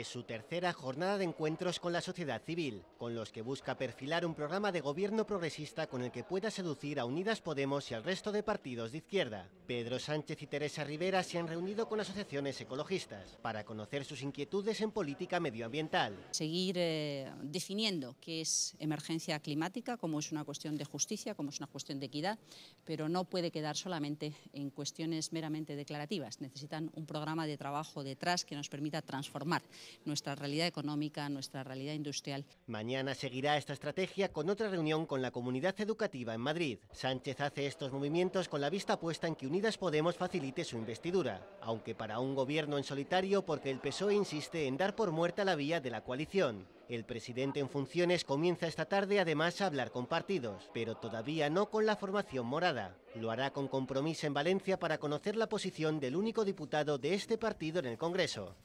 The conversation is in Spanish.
es su tercera jornada de encuentros con la sociedad civil, con los que busca perfilar un programa de gobierno progresista con el que pueda seducir a Unidas Podemos y al resto de partidos de izquierda. Pedro Sánchez y Teresa Rivera se han reunido con asociaciones ecologistas para conocer sus inquietudes en política medioambiental. Seguir eh, definiendo qué es emergencia climática, cómo es una cuestión de justicia, cómo es una cuestión de equidad, pero no puede quedar solamente en cuestiones meramente declarativas. Necesitan un programa de trabajo detrás que nos permita transformar nuestra realidad económica, nuestra realidad industrial. Mañana seguirá esta estrategia con otra reunión con la comunidad educativa en Madrid. Sánchez hace estos movimientos con la vista puesta en que unir Podemos facilite su investidura, aunque para un gobierno en solitario porque el PSOE insiste en dar por muerta la vía de la coalición. El presidente en funciones comienza esta tarde además a hablar con partidos, pero todavía no con la formación morada. Lo hará con compromiso en Valencia para conocer la posición del único diputado de este partido en el Congreso.